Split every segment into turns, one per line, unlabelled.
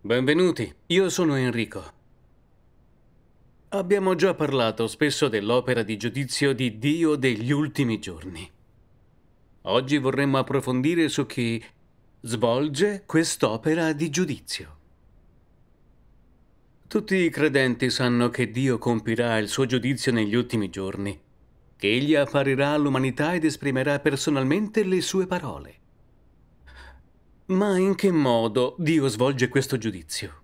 Benvenuti, io sono Enrico. Abbiamo già parlato spesso dell'opera di giudizio di Dio degli ultimi giorni. Oggi vorremmo approfondire su chi svolge quest'opera di giudizio. Tutti i credenti sanno che Dio compirà il suo giudizio negli ultimi giorni Egli apparirà all'umanità ed esprimerà personalmente le sue parole. Ma in che modo Dio svolge questo giudizio?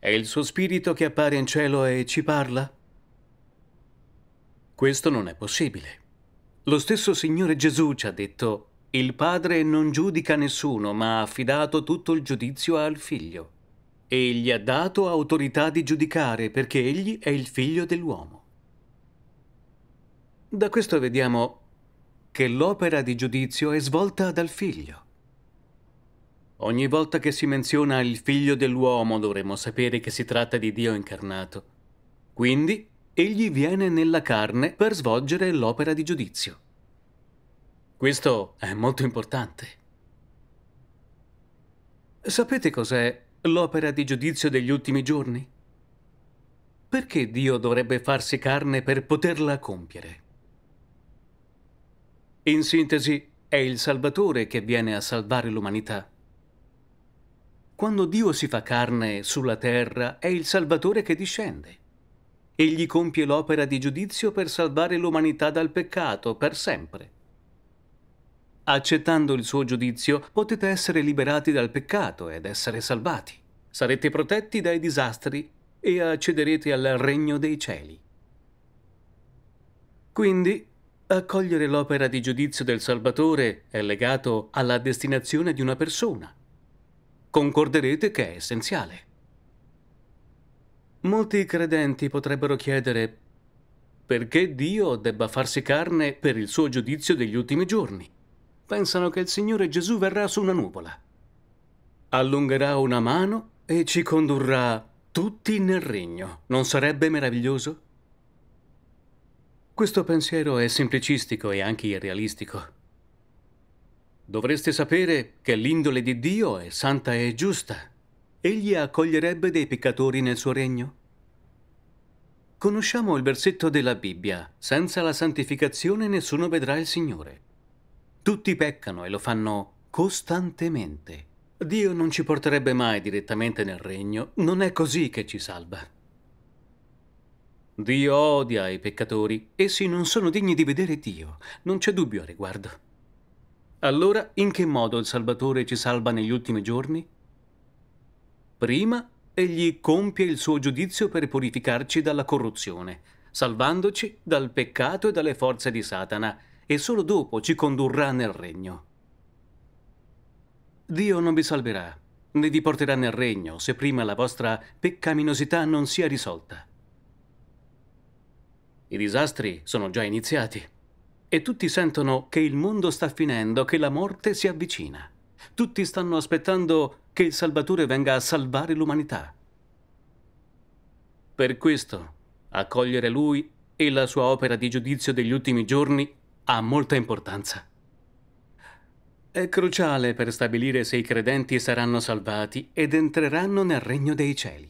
È il suo spirito che appare in cielo e ci parla? Questo non è possibile. Lo stesso Signore Gesù ci ha detto, il Padre non giudica nessuno, ma ha affidato tutto il giudizio al Figlio. E gli ha dato autorità di giudicare perché egli è il Figlio dell'uomo. Da questo vediamo che l'opera di giudizio è svolta dal figlio. Ogni volta che si menziona il figlio dell'uomo dovremmo sapere che si tratta di Dio incarnato. Quindi, egli viene nella carne per svolgere l'opera di giudizio. Questo è molto importante. Sapete cos'è l'opera di giudizio degli ultimi giorni? Perché Dio dovrebbe farsi carne per poterla compiere? In sintesi, è il Salvatore che viene a salvare l'umanità. Quando Dio si fa carne sulla terra, è il Salvatore che discende. Egli compie l'opera di giudizio per salvare l'umanità dal peccato per sempre. Accettando il suo giudizio, potete essere liberati dal peccato ed essere salvati. Sarete protetti dai disastri e accederete al regno dei cieli. Quindi Accogliere l'opera di giudizio del Salvatore è legato alla destinazione di una persona. Concorderete che è essenziale. Molti credenti potrebbero chiedere perché Dio debba farsi carne per il suo giudizio degli ultimi giorni. Pensano che il Signore Gesù verrà su una nuvola. Allungherà una mano e ci condurrà tutti nel regno. Non sarebbe meraviglioso? Questo pensiero è semplicistico e anche irrealistico. Dovreste sapere che l'indole di Dio è santa e giusta. Egli accoglierebbe dei peccatori nel suo regno? Conosciamo il versetto della Bibbia, senza la santificazione nessuno vedrà il Signore. Tutti peccano e lo fanno costantemente. Dio non ci porterebbe mai direttamente nel regno, non è così che ci salva. Dio odia i peccatori, essi non sono degni di vedere Dio, non c'è dubbio a riguardo. Allora, in che modo il Salvatore ci salva negli ultimi giorni? Prima, egli compie il suo giudizio per purificarci dalla corruzione, salvandoci dal peccato e dalle forze di Satana, e solo dopo ci condurrà nel regno. Dio non vi salverà, né vi porterà nel regno se prima la vostra peccaminosità non sia risolta. I disastri sono già iniziati. E tutti sentono che il mondo sta finendo, che la morte si avvicina. Tutti stanno aspettando che il Salvatore venga a salvare l'umanità. Per questo, accogliere lui e la sua opera di giudizio degli ultimi giorni ha molta importanza. È cruciale per stabilire se i credenti saranno salvati ed entreranno nel regno dei cieli.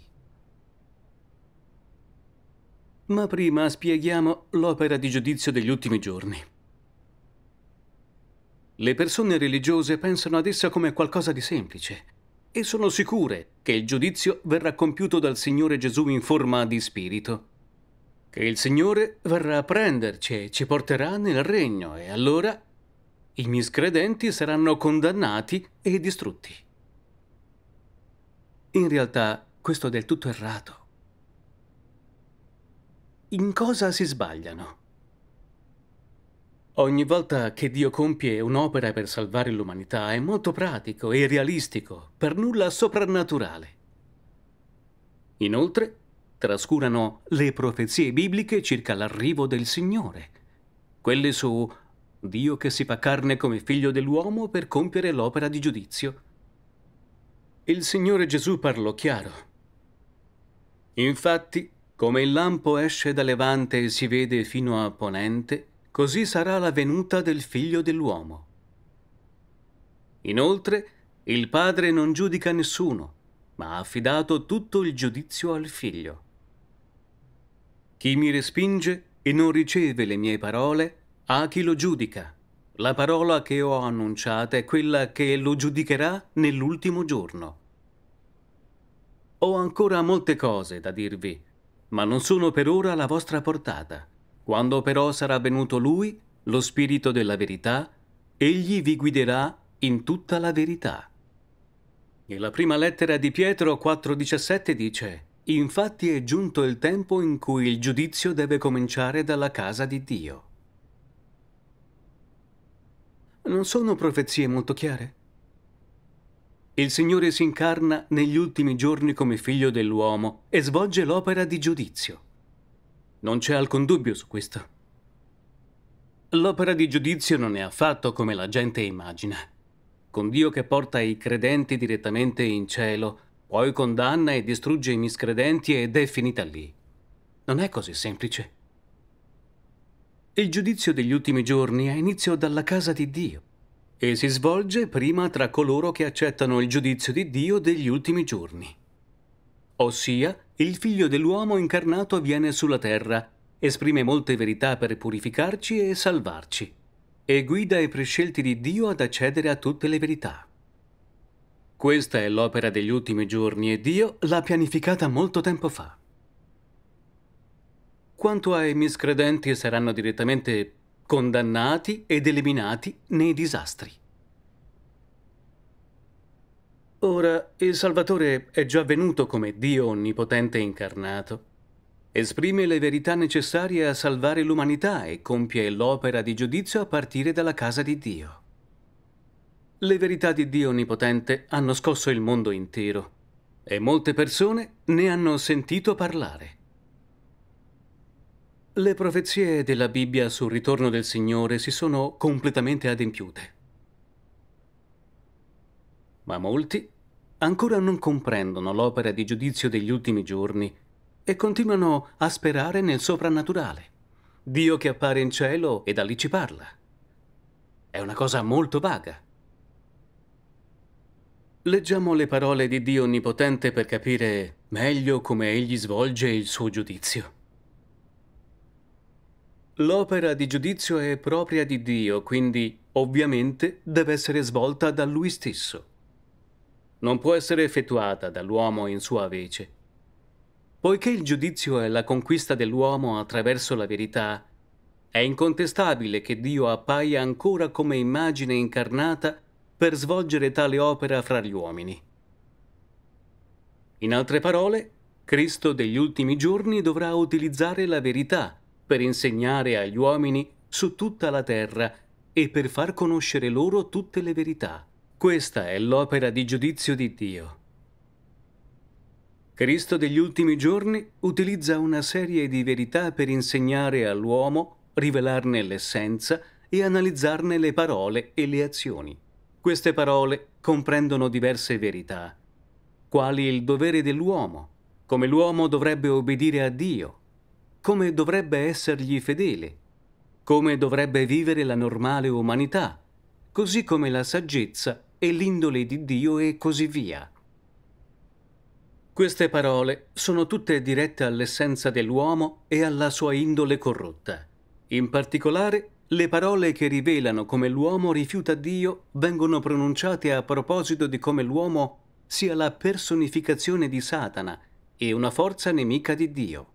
Ma prima spieghiamo l'opera di giudizio degli ultimi giorni. Le persone religiose pensano ad essa come qualcosa di semplice e sono sicure che il giudizio verrà compiuto dal Signore Gesù in forma di spirito. Che il Signore verrà a prenderci e ci porterà nel regno e allora i miscredenti saranno condannati e distrutti. In realtà questo è del tutto errato in cosa si sbagliano. Ogni volta che Dio compie un'opera per salvare l'umanità è molto pratico e realistico, per nulla soprannaturale. Inoltre, trascurano le profezie bibliche circa l'arrivo del Signore, quelle su Dio che si fa carne come figlio dell'uomo per compiere l'opera di giudizio. Il Signore Gesù parlò chiaro. Infatti, come il lampo esce da levante e si vede fino a ponente, così sarà la venuta del figlio dell'uomo. Inoltre, il padre non giudica nessuno, ma ha affidato tutto il giudizio al figlio. Chi mi respinge e non riceve le mie parole, ha chi lo giudica. La parola che ho annunciata è quella che lo giudicherà nell'ultimo giorno. Ho ancora molte cose da dirvi ma non sono per ora alla vostra portata. Quando però sarà venuto Lui, lo Spirito della verità, egli vi guiderà in tutta la verità. Nella prima lettera di Pietro 4,17 dice: Infatti è giunto il tempo in cui il giudizio deve cominciare dalla casa di Dio. Non sono profezie molto chiare? Il Signore si incarna negli ultimi giorni come figlio dell'uomo e svolge l'opera di giudizio. Non c'è alcun dubbio su questo. L'opera di giudizio non è affatto come la gente immagina. Con Dio che porta i credenti direttamente in cielo, poi condanna e distrugge i miscredenti ed è finita lì. Non è così semplice. Il giudizio degli ultimi giorni ha inizio dalla casa di Dio e si svolge prima tra coloro che accettano il giudizio di Dio degli ultimi giorni. Ossia, il figlio dell'uomo incarnato viene sulla terra, esprime molte verità per purificarci e salvarci, e guida i prescelti di Dio ad accedere a tutte le verità. Questa è l'opera degli ultimi giorni e Dio l'ha pianificata molto tempo fa. Quanto ai miscredenti saranno direttamente condannati ed eliminati nei disastri. Ora, il Salvatore è già venuto come Dio onnipotente incarnato. Esprime le verità necessarie a salvare l'umanità e compie l'opera di giudizio a partire dalla casa di Dio. Le verità di Dio onnipotente hanno scosso il mondo intero e molte persone ne hanno sentito parlare. Le profezie della Bibbia sul ritorno del Signore si sono completamente adempiute. Ma molti ancora non comprendono l'opera di giudizio degli ultimi giorni e continuano a sperare nel soprannaturale. Dio che appare in cielo e da lì ci parla. È una cosa molto vaga. Leggiamo le parole di Dio Onnipotente per capire meglio come Egli svolge il suo giudizio. L'opera di giudizio è propria di Dio, quindi ovviamente deve essere svolta da Lui stesso. Non può essere effettuata dall'uomo in sua vece. Poiché il giudizio è la conquista dell'uomo attraverso la verità, è incontestabile che Dio appaia ancora come immagine incarnata per svolgere tale opera fra gli uomini. In altre parole, Cristo degli ultimi giorni dovrà utilizzare la verità per insegnare agli uomini su tutta la terra e per far conoscere loro tutte le verità. Questa è l'opera di giudizio di Dio. Cristo degli ultimi giorni utilizza una serie di verità per insegnare all'uomo, rivelarne l'essenza e analizzarne le parole e le azioni. Queste parole comprendono diverse verità, quali il dovere dell'uomo, come l'uomo dovrebbe obbedire a Dio, come dovrebbe essergli fedele, come dovrebbe vivere la normale umanità, così come la saggezza e l'indole di Dio e così via. Queste parole sono tutte dirette all'essenza dell'uomo e alla sua indole corrotta. In particolare, le parole che rivelano come l'uomo rifiuta Dio vengono pronunciate a proposito di come l'uomo sia la personificazione di Satana e una forza nemica di Dio.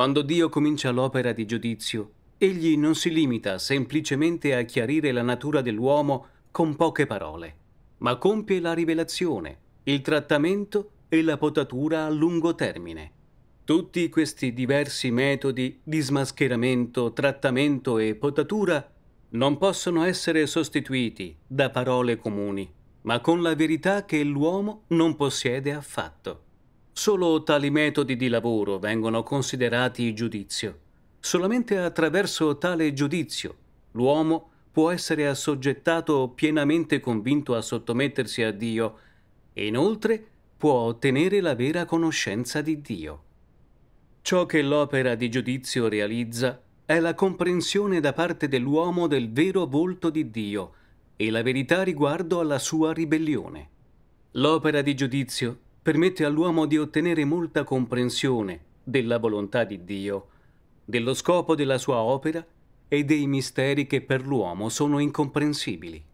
Quando Dio comincia l'opera di giudizio, egli non si limita semplicemente a chiarire la natura dell'uomo con poche parole, ma compie la rivelazione, il trattamento e la potatura a lungo termine. Tutti questi diversi metodi di smascheramento, trattamento e potatura non possono essere sostituiti da parole comuni, ma con la verità che l'uomo non possiede affatto. Solo tali metodi di lavoro vengono considerati giudizio. Solamente attraverso tale giudizio l'uomo può essere assoggettato pienamente convinto a sottomettersi a Dio e inoltre può ottenere la vera conoscenza di Dio. Ciò che l'opera di giudizio realizza è la comprensione da parte dell'uomo del vero volto di Dio e la verità riguardo alla sua ribellione. L'opera di giudizio permette all'uomo di ottenere molta comprensione della volontà di Dio, dello scopo della sua opera e dei misteri che per l'uomo sono incomprensibili.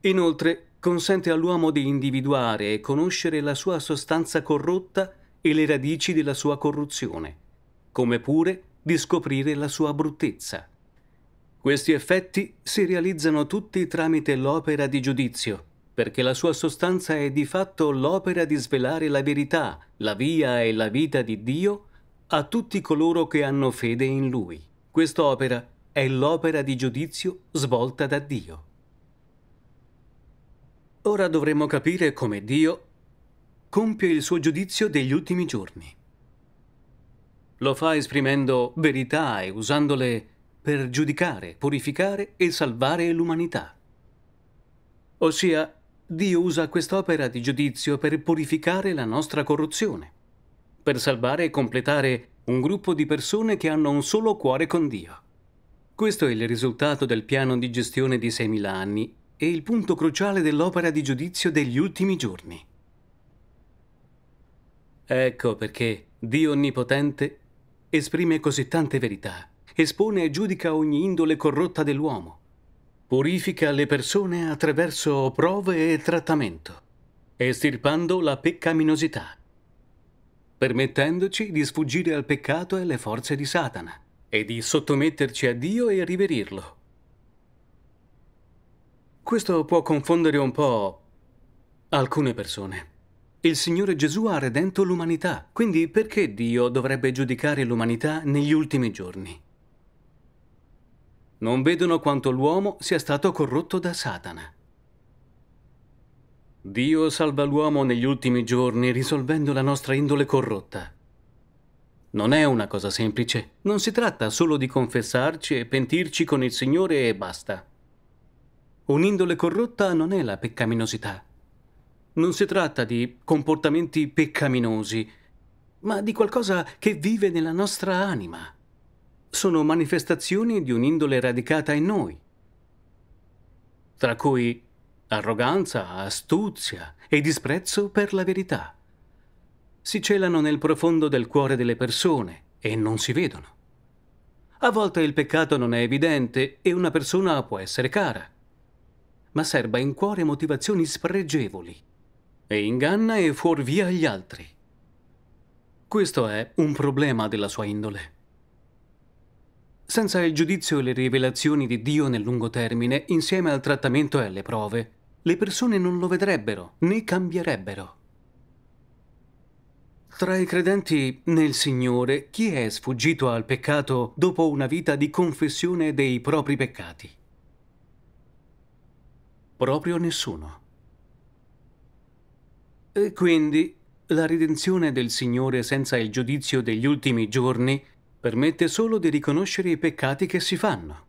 Inoltre, consente all'uomo di individuare e conoscere la sua sostanza corrotta e le radici della sua corruzione, come pure di scoprire la sua bruttezza. Questi effetti si realizzano tutti tramite l'opera di giudizio, perché la sua sostanza è di fatto l'opera di svelare la verità, la via e la vita di Dio a tutti coloro che hanno fede in Lui. Quest'opera è l'opera di giudizio svolta da Dio. Ora dovremmo capire come Dio compie il suo giudizio degli ultimi giorni. Lo fa esprimendo verità e usandole per giudicare, purificare e salvare l'umanità. Ossia, Dio usa quest'opera di giudizio per purificare la nostra corruzione, per salvare e completare un gruppo di persone che hanno un solo cuore con Dio. Questo è il risultato del piano di gestione di 6.000 anni e il punto cruciale dell'opera di giudizio degli ultimi giorni. Ecco perché Dio Onnipotente esprime così tante verità, espone e giudica ogni indole corrotta dell'uomo, Purifica le persone attraverso prove e trattamento, estirpando la peccaminosità, permettendoci di sfuggire al peccato e alle forze di Satana, e di sottometterci a Dio e riverirlo. Questo può confondere un po' alcune persone. Il Signore Gesù ha redento l'umanità, quindi perché Dio dovrebbe giudicare l'umanità negli ultimi giorni? non vedono quanto l'uomo sia stato corrotto da Satana. Dio salva l'uomo negli ultimi giorni risolvendo la nostra indole corrotta. Non è una cosa semplice, non si tratta solo di confessarci e pentirci con il Signore e basta. Un'indole corrotta non è la peccaminosità. Non si tratta di comportamenti peccaminosi, ma di qualcosa che vive nella nostra anima sono manifestazioni di un'indole radicata in noi, tra cui arroganza, astuzia e disprezzo per la verità. Si celano nel profondo del cuore delle persone e non si vedono. A volte il peccato non è evidente e una persona può essere cara, ma serba in cuore motivazioni spregevoli e inganna e fuorvia gli altri. Questo è un problema della sua indole senza il giudizio e le rivelazioni di Dio nel lungo termine, insieme al trattamento e alle prove, le persone non lo vedrebbero né cambierebbero. Tra i credenti nel Signore, chi è sfuggito al peccato dopo una vita di confessione dei propri peccati? Proprio nessuno. E quindi la redenzione del Signore senza il giudizio degli ultimi giorni permette solo di riconoscere i peccati che si fanno.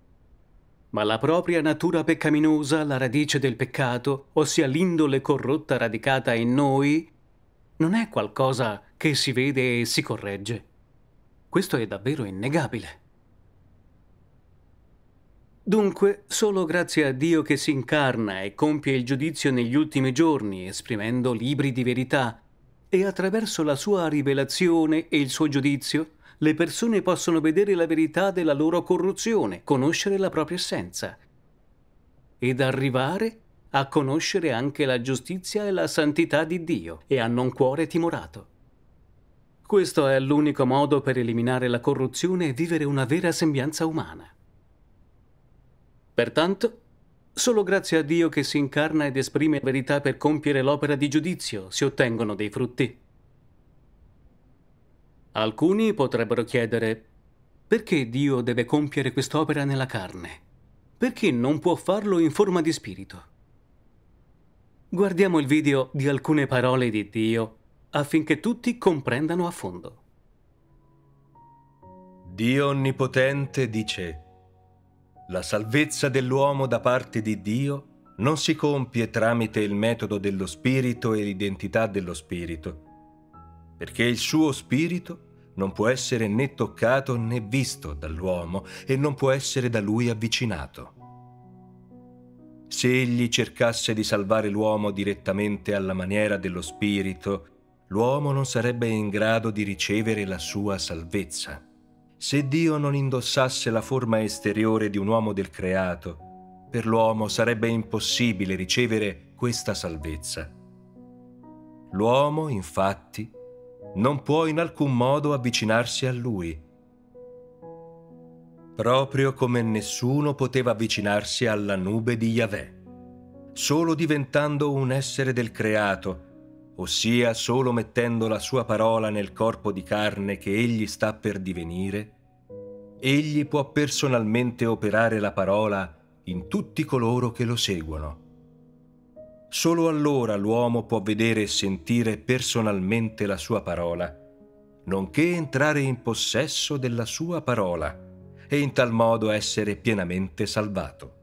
Ma la propria natura peccaminosa, la radice del peccato, ossia l'indole corrotta radicata in noi, non è qualcosa che si vede e si corregge. Questo è davvero innegabile. Dunque, solo grazie a Dio che si incarna e compie il giudizio negli ultimi giorni, esprimendo libri di verità, e attraverso la sua rivelazione e il suo giudizio, le persone possono vedere la verità della loro corruzione, conoscere la propria essenza ed arrivare a conoscere anche la giustizia e la santità di Dio e hanno un cuore timorato. Questo è l'unico modo per eliminare la corruzione e vivere una vera sembianza umana. Pertanto, solo grazie a Dio che si incarna ed esprime verità per compiere l'opera di giudizio si ottengono dei frutti. Alcuni potrebbero chiedere perché Dio deve compiere quest'opera nella carne? Perché non può farlo in forma di spirito? Guardiamo il video di alcune parole di Dio affinché tutti comprendano a fondo.
Dio Onnipotente dice, la salvezza dell'uomo da parte di Dio non si compie tramite il metodo dello spirito e l'identità dello spirito, perché il suo spirito non può essere né toccato né visto dall'uomo e non può essere da lui avvicinato. Se egli cercasse di salvare l'uomo direttamente alla maniera dello spirito, l'uomo non sarebbe in grado di ricevere la sua salvezza. Se Dio non indossasse la forma esteriore di un uomo del creato, per l'uomo sarebbe impossibile ricevere questa salvezza. L'uomo, infatti, non può in alcun modo avvicinarsi a lui, proprio come nessuno poteva avvicinarsi alla nube di Yahweh, solo diventando un essere del creato, ossia solo mettendo la sua parola nel corpo di carne che egli sta per divenire, egli può personalmente operare la parola in tutti coloro che lo seguono. Solo allora l'uomo può vedere e sentire personalmente la sua parola, nonché entrare in possesso della sua parola e in tal modo essere pienamente salvato.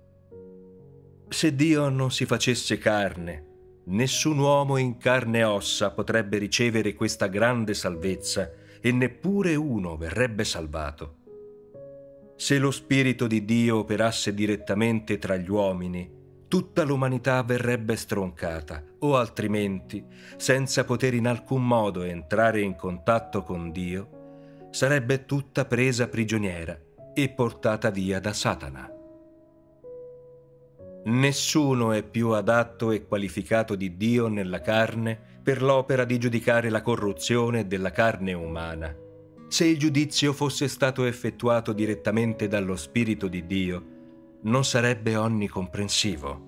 Se Dio non si facesse carne, nessun uomo in carne e ossa potrebbe ricevere questa grande salvezza e neppure uno verrebbe salvato. Se lo Spirito di Dio operasse direttamente tra gli uomini, tutta l'umanità verrebbe stroncata o altrimenti, senza poter in alcun modo entrare in contatto con Dio, sarebbe tutta presa prigioniera e portata via da Satana. Nessuno è più adatto e qualificato di Dio nella carne per l'opera di giudicare la corruzione della carne umana. Se il giudizio fosse stato effettuato direttamente dallo Spirito di Dio, non sarebbe onnicomprensivo.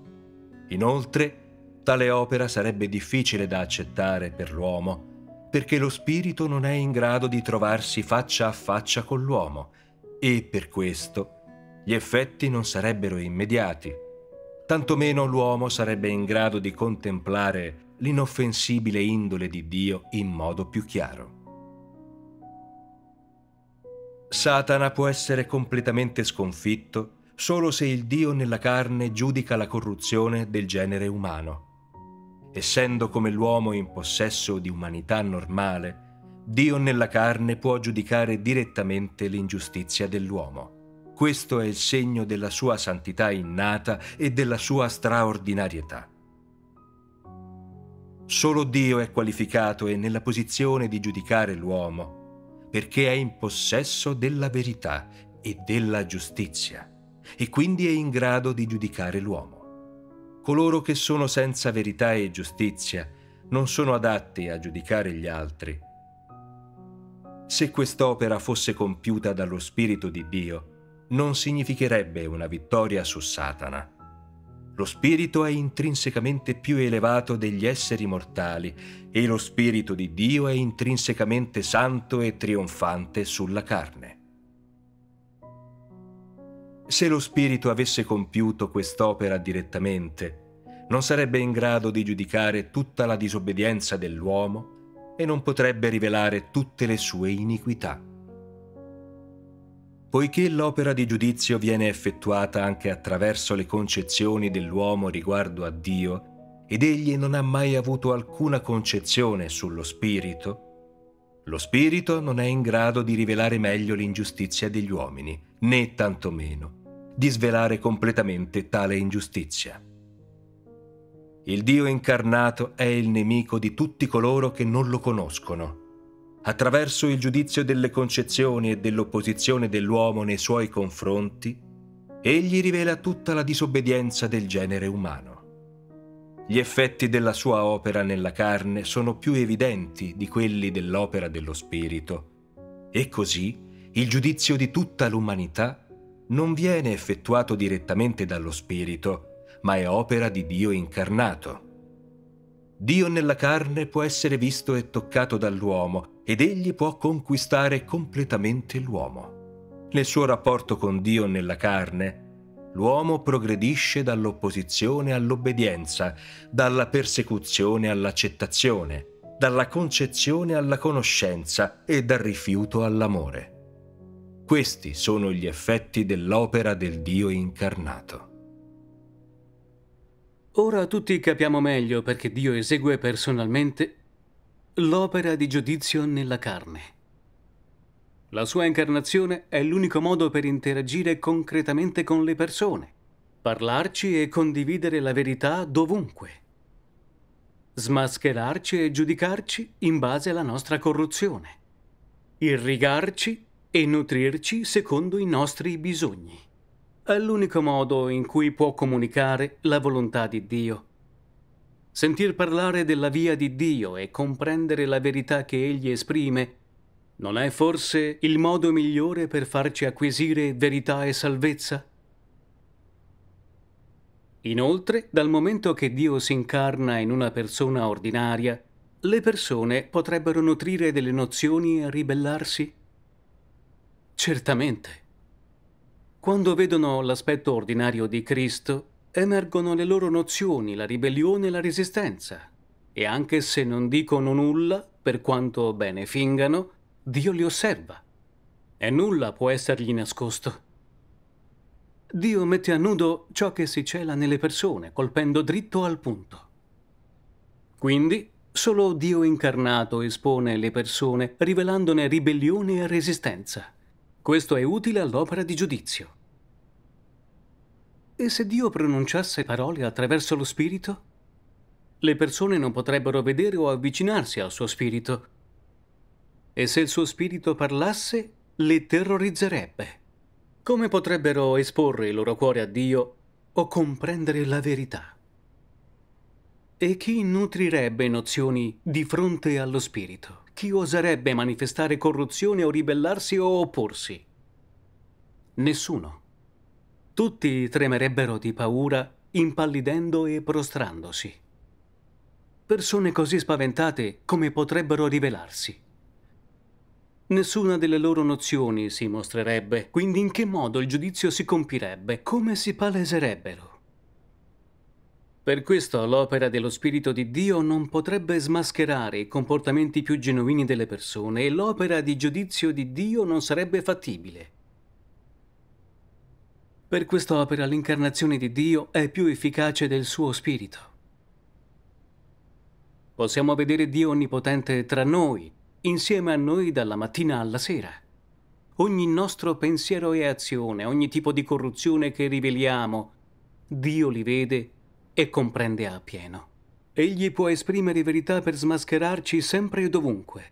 Inoltre, tale opera sarebbe difficile da accettare per l'uomo, perché lo spirito non è in grado di trovarsi faccia a faccia con l'uomo e per questo gli effetti non sarebbero immediati. Tantomeno l'uomo sarebbe in grado di contemplare l'inoffensibile indole di Dio in modo più chiaro. Satana può essere completamente sconfitto solo se il Dio nella carne giudica la corruzione del genere umano. Essendo come l'uomo in possesso di umanità normale, Dio nella carne può giudicare direttamente l'ingiustizia dell'uomo. Questo è il segno della sua santità innata e della sua straordinarietà. Solo Dio è qualificato e nella posizione di giudicare l'uomo, perché è in possesso della verità e della giustizia e quindi è in grado di giudicare l'uomo. Coloro che sono senza verità e giustizia non sono adatti a giudicare gli altri. Se quest'opera fosse compiuta dallo Spirito di Dio, non significherebbe una vittoria su Satana. Lo spirito è intrinsecamente più elevato degli esseri mortali e lo spirito di Dio è intrinsecamente santo e trionfante sulla carne. Se lo spirito avesse compiuto quest'opera direttamente, non sarebbe in grado di giudicare tutta la disobbedienza dell'uomo e non potrebbe rivelare tutte le sue iniquità. Poiché l'opera di giudizio viene effettuata anche attraverso le concezioni dell'uomo riguardo a Dio, ed egli non ha mai avuto alcuna concezione sullo spirito, lo spirito non è in grado di rivelare meglio l'ingiustizia degli uomini, né tantomeno di svelare completamente tale ingiustizia. Il Dio incarnato è il nemico di tutti coloro che non lo conoscono. Attraverso il giudizio delle concezioni e dell'opposizione dell'uomo nei suoi confronti, egli rivela tutta la disobbedienza del genere umano. Gli effetti della sua opera nella carne sono più evidenti di quelli dell'opera dello Spirito, e così il giudizio di tutta l'umanità non viene effettuato direttamente dallo Spirito, ma è opera di Dio incarnato. Dio nella carne può essere visto e toccato dall'uomo ed egli può conquistare completamente l'uomo. Nel suo rapporto con Dio nella carne, l'uomo progredisce dall'opposizione all'obbedienza, dalla persecuzione all'accettazione, dalla concezione alla conoscenza e dal rifiuto all'amore. Questi sono gli effetti dell'opera del Dio incarnato.
Ora tutti capiamo meglio perché Dio esegue personalmente l'opera di giudizio nella carne. La sua incarnazione è l'unico modo per interagire concretamente con le persone, parlarci e condividere la verità dovunque, smascherarci e giudicarci in base alla nostra corruzione, irrigarci e nutrirci secondo i nostri bisogni. È l'unico modo in cui può comunicare la volontà di Dio. Sentir parlare della via di Dio e comprendere la verità che Egli esprime non è forse il modo migliore per farci acquisire verità e salvezza? Inoltre, dal momento che Dio si incarna in una persona ordinaria, le persone potrebbero nutrire delle nozioni e ribellarsi? Certamente. Quando vedono l'aspetto ordinario di Cristo, emergono le loro nozioni, la ribellione e la resistenza. E anche se non dicono nulla, per quanto bene fingano, Dio li osserva. E nulla può essergli nascosto. Dio mette a nudo ciò che si cela nelle persone, colpendo dritto al punto. Quindi, solo Dio incarnato espone le persone, rivelandone ribellione e resistenza. Questo è utile all'opera di giudizio. E se Dio pronunciasse parole attraverso lo Spirito? Le persone non potrebbero vedere o avvicinarsi al suo Spirito. E se il suo Spirito parlasse, le terrorizzerebbe. Come potrebbero esporre il loro cuore a Dio o comprendere la verità? E chi nutrirebbe nozioni di fronte allo spirito? Chi oserebbe manifestare corruzione o ribellarsi o opporsi? Nessuno. Tutti tremerebbero di paura, impallidendo e prostrandosi. Persone così spaventate come potrebbero rivelarsi? Nessuna delle loro nozioni si mostrerebbe, quindi in che modo il giudizio si compirebbe, come si paleserebbero? Per questo l'opera dello Spirito di Dio non potrebbe smascherare i comportamenti più genuini delle persone e l'opera di giudizio di Dio non sarebbe fattibile. Per quest'opera l'incarnazione di Dio è più efficace del suo Spirito. Possiamo vedere Dio Onnipotente tra noi, insieme a noi dalla mattina alla sera. Ogni nostro pensiero e azione, ogni tipo di corruzione che riveliamo, Dio li vede e comprende appieno. Egli può esprimere verità per smascherarci sempre e dovunque,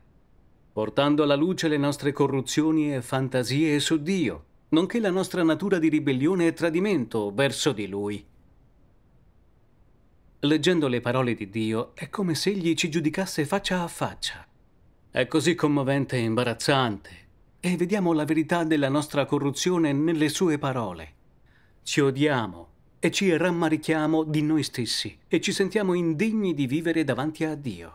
portando alla luce le nostre corruzioni e fantasie su Dio, nonché la nostra natura di ribellione e tradimento verso di Lui. Leggendo le parole di Dio è come se Egli ci giudicasse faccia a faccia. È così commovente e imbarazzante, e vediamo la verità della nostra corruzione nelle sue parole. Ci odiamo, e ci rammarichiamo di noi stessi e ci sentiamo indegni di vivere davanti a Dio.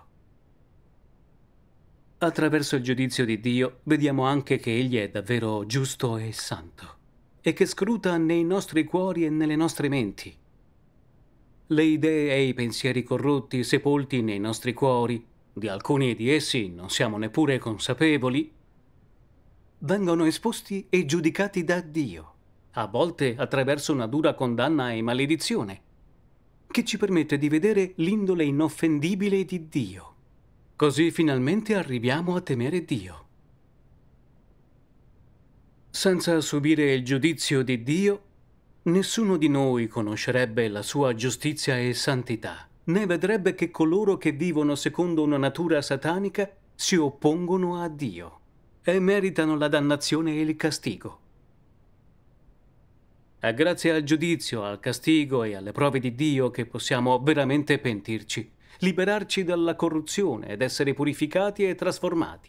Attraverso il giudizio di Dio vediamo anche che Egli è davvero giusto e santo e che scruta nei nostri cuori e nelle nostre menti. Le idee e i pensieri corrotti sepolti nei nostri cuori, di alcuni di essi non siamo neppure consapevoli, vengono esposti e giudicati da Dio a volte attraverso una dura condanna e maledizione, che ci permette di vedere l'indole inoffendibile di Dio. Così finalmente arriviamo a temere Dio. Senza subire il giudizio di Dio, nessuno di noi conoscerebbe la sua giustizia e santità, né vedrebbe che coloro che vivono secondo una natura satanica si oppongono a Dio e meritano la dannazione e il castigo. È eh, grazie al giudizio, al castigo e alle prove di Dio che possiamo veramente pentirci, liberarci dalla corruzione ed essere purificati e trasformati.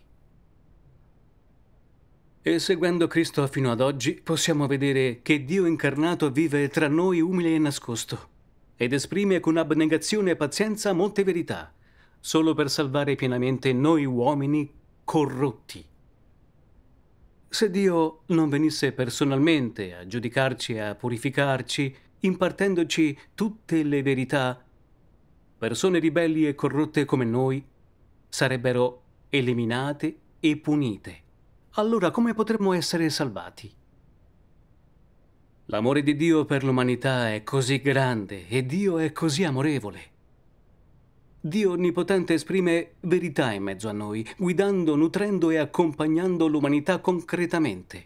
E seguendo Cristo fino ad oggi possiamo vedere che Dio incarnato vive tra noi umile e nascosto ed esprime con abnegazione e pazienza molte verità, solo per salvare pienamente noi uomini corrotti. Se Dio non venisse personalmente a giudicarci e a purificarci, impartendoci tutte le verità, persone ribelli e corrotte come noi sarebbero eliminate e punite. Allora come potremmo essere salvati? L'amore di Dio per l'umanità è così grande e Dio è così amorevole Dio Onnipotente esprime verità in mezzo a noi, guidando, nutrendo e accompagnando l'umanità concretamente.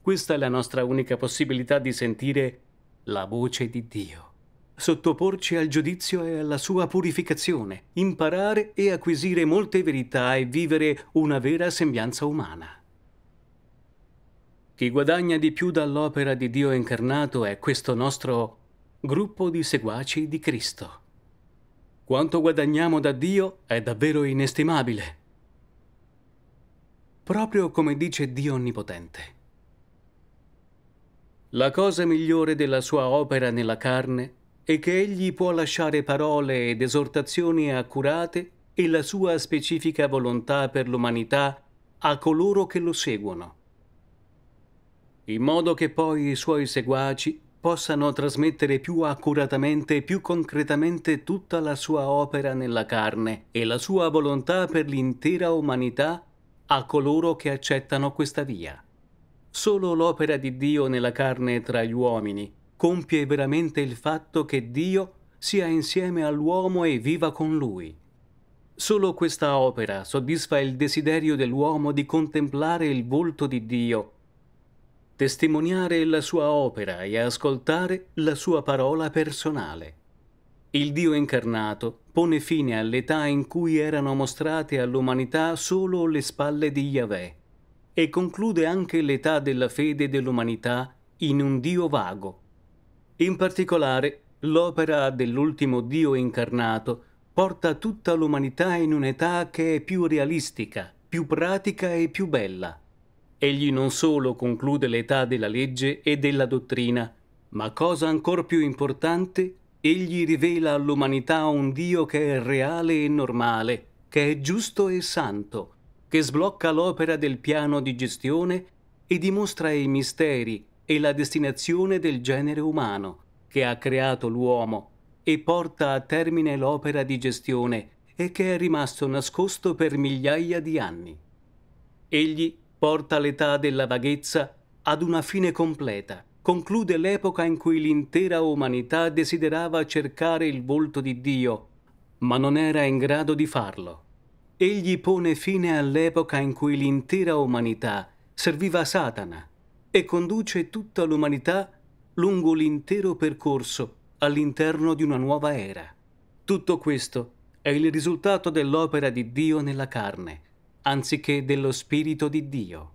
Questa è la nostra unica possibilità di sentire la voce di Dio, sottoporci al giudizio e alla sua purificazione, imparare e acquisire molte verità e vivere una vera sembianza umana. Chi guadagna di più dall'opera di Dio incarnato è questo nostro gruppo di seguaci di Cristo. Quanto guadagniamo da Dio è davvero inestimabile. Proprio come dice Dio Onnipotente. La cosa migliore della sua opera nella carne è che egli può lasciare parole ed esortazioni accurate e la sua specifica volontà per l'umanità a coloro che lo seguono, in modo che poi i suoi seguaci possano trasmettere più accuratamente e più concretamente tutta la sua opera nella carne e la sua volontà per l'intera umanità a coloro che accettano questa via. Solo l'opera di Dio nella carne tra gli uomini compie veramente il fatto che Dio sia insieme all'uomo e viva con lui. Solo questa opera soddisfa il desiderio dell'uomo di contemplare il volto di Dio testimoniare la sua opera e ascoltare la sua parola personale. Il Dio incarnato pone fine all'età in cui erano mostrate all'umanità solo le spalle di Yahweh e conclude anche l'età della fede dell'umanità in un Dio vago. In particolare, l'opera dell'ultimo Dio incarnato porta tutta l'umanità in un'età che è più realistica, più pratica e più bella egli non solo conclude l'età della legge e della dottrina, ma cosa ancor più importante, egli rivela all'umanità un Dio che è reale e normale, che è giusto e santo, che sblocca l'opera del piano di gestione e dimostra i misteri e la destinazione del genere umano, che ha creato l'uomo e porta a termine l'opera di gestione e che è rimasto nascosto per migliaia di anni. Egli porta l'età della vaghezza ad una fine completa, conclude l'epoca in cui l'intera umanità desiderava cercare il volto di Dio, ma non era in grado di farlo. Egli pone fine all'epoca in cui l'intera umanità serviva Satana e conduce tutta l'umanità lungo l'intero percorso all'interno di una nuova era. Tutto questo è il risultato dell'opera di Dio nella carne, anziché dello Spirito di Dio.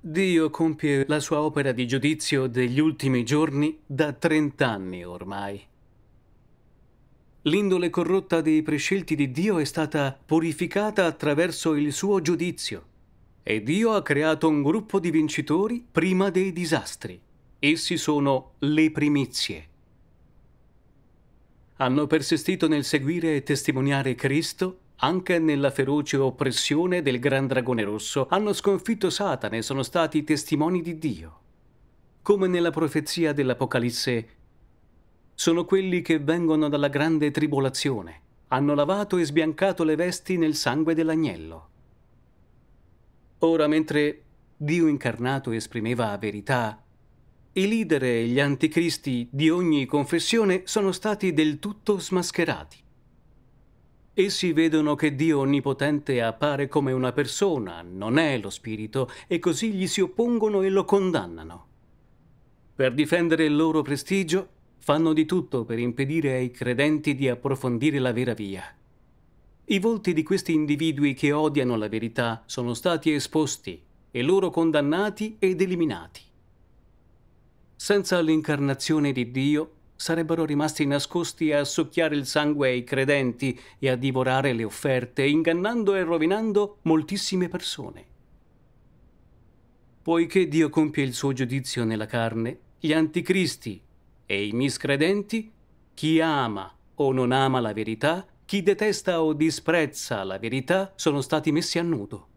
Dio compie la sua opera di giudizio degli ultimi giorni da trent'anni ormai. L'indole corrotta dei prescelti di Dio è stata purificata attraverso il suo giudizio e Dio ha creato un gruppo di vincitori prima dei disastri. Essi sono le primizie. Hanno persistito nel seguire e testimoniare Cristo anche nella feroce oppressione del Gran Dragone Rosso hanno sconfitto Satana e sono stati testimoni di Dio. Come nella profezia dell'Apocalisse, sono quelli che vengono dalla grande tribolazione, hanno lavato e sbiancato le vesti nel sangue dell'agnello. Ora, mentre Dio incarnato esprimeva verità, i leader e gli anticristi di ogni confessione sono stati del tutto smascherati. Essi vedono che Dio Onnipotente appare come una persona, non è lo Spirito, e così gli si oppongono e lo condannano. Per difendere il loro prestigio, fanno di tutto per impedire ai credenti di approfondire la vera via. I volti di questi individui che odiano la verità sono stati esposti e loro condannati ed eliminati. Senza l'incarnazione di Dio, sarebbero rimasti nascosti a succhiare il sangue ai credenti e a divorare le offerte, ingannando e rovinando moltissime persone. Poiché Dio compie il suo giudizio nella carne, gli anticristi e i miscredenti, chi ama o non ama la verità, chi detesta o disprezza la verità, sono stati messi a nudo.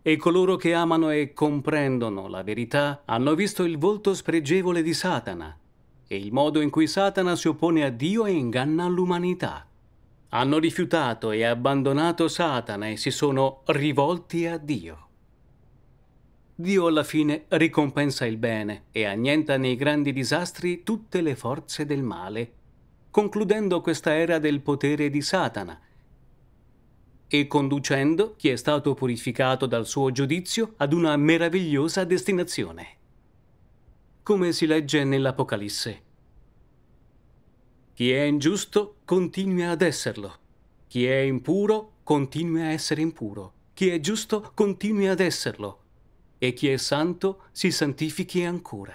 E coloro che amano e comprendono la verità hanno visto il volto spregevole di Satana, e il modo in cui Satana si oppone a Dio e inganna l'umanità. Hanno rifiutato e abbandonato Satana e si sono rivolti a Dio. Dio alla fine ricompensa il bene e annienta nei grandi disastri tutte le forze del male, concludendo questa era del potere di Satana e conducendo chi è stato purificato dal suo giudizio ad una meravigliosa destinazione come si legge nell'Apocalisse. Chi è ingiusto continua ad esserlo. Chi è impuro continua a essere impuro. Chi è giusto continui ad esserlo. E chi è santo si santifichi ancora.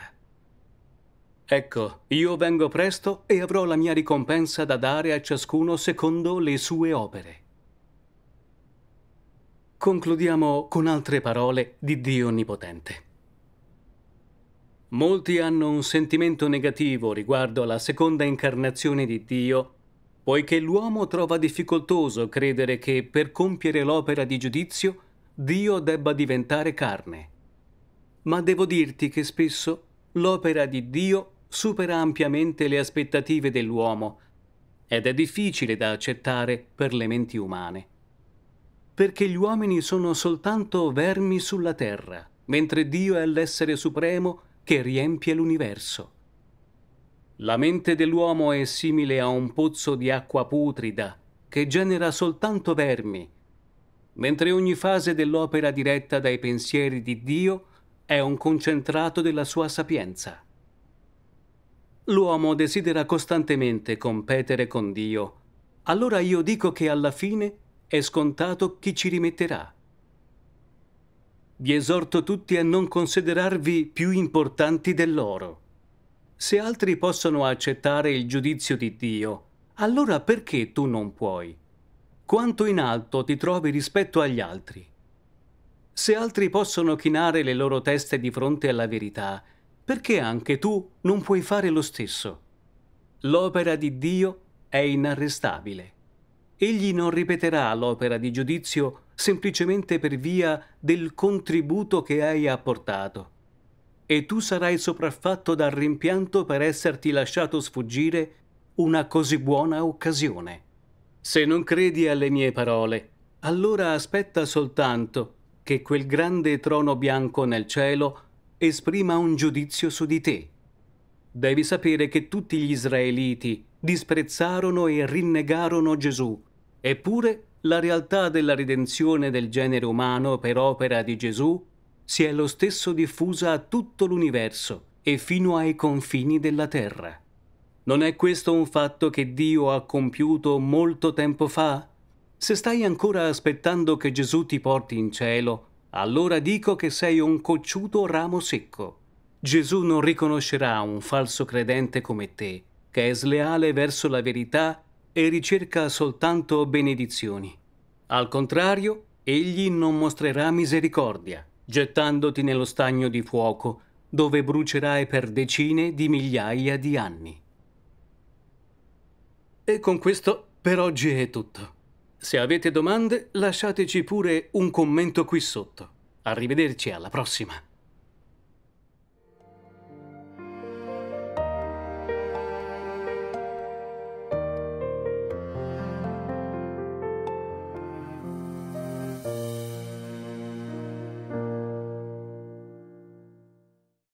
Ecco, io vengo presto e avrò la mia ricompensa da dare a ciascuno secondo le sue opere. Concludiamo con altre parole di Dio Onnipotente. Molti hanno un sentimento negativo riguardo alla seconda incarnazione di Dio, poiché l'uomo trova difficoltoso credere che per compiere l'opera di giudizio Dio debba diventare carne. Ma devo dirti che spesso l'opera di Dio supera ampiamente le aspettative dell'uomo ed è difficile da accettare per le menti umane. Perché gli uomini sono soltanto vermi sulla terra, mentre Dio è l'essere supremo che riempie l'universo. La mente dell'uomo è simile a un pozzo di acqua putrida che genera soltanto vermi, mentre ogni fase dell'opera diretta dai pensieri di Dio è un concentrato della sua sapienza. L'uomo desidera costantemente competere con Dio, allora io dico che alla fine è scontato chi ci rimetterà. Vi esorto tutti a non considerarvi più importanti dell'oro. Se altri possono accettare il giudizio di Dio, allora perché tu non puoi? Quanto in alto ti trovi rispetto agli altri? Se altri possono chinare le loro teste di fronte alla verità, perché anche tu non puoi fare lo stesso? L'opera di Dio è inarrestabile. Egli non ripeterà l'opera di giudizio semplicemente per via del contributo che hai apportato. E tu sarai sopraffatto dal rimpianto per esserti lasciato sfuggire una così buona occasione. Se non credi alle mie parole, allora aspetta soltanto che quel grande trono bianco nel cielo esprima un giudizio su di te. Devi sapere che tutti gli israeliti disprezzarono e rinnegarono Gesù, eppure la realtà della redenzione del genere umano per opera di Gesù si è lo stesso diffusa a tutto l'universo e fino ai confini della terra. Non è questo un fatto che Dio ha compiuto molto tempo fa? Se stai ancora aspettando che Gesù ti porti in cielo, allora dico che sei un cocciuto ramo secco. Gesù non riconoscerà un falso credente come te, che è sleale verso la verità e ricerca soltanto benedizioni. Al contrario, egli non mostrerà misericordia, gettandoti nello stagno di fuoco, dove brucerai per decine di migliaia di anni. E con questo per oggi è tutto. Se avete domande, lasciateci pure un commento qui sotto. Arrivederci alla prossima!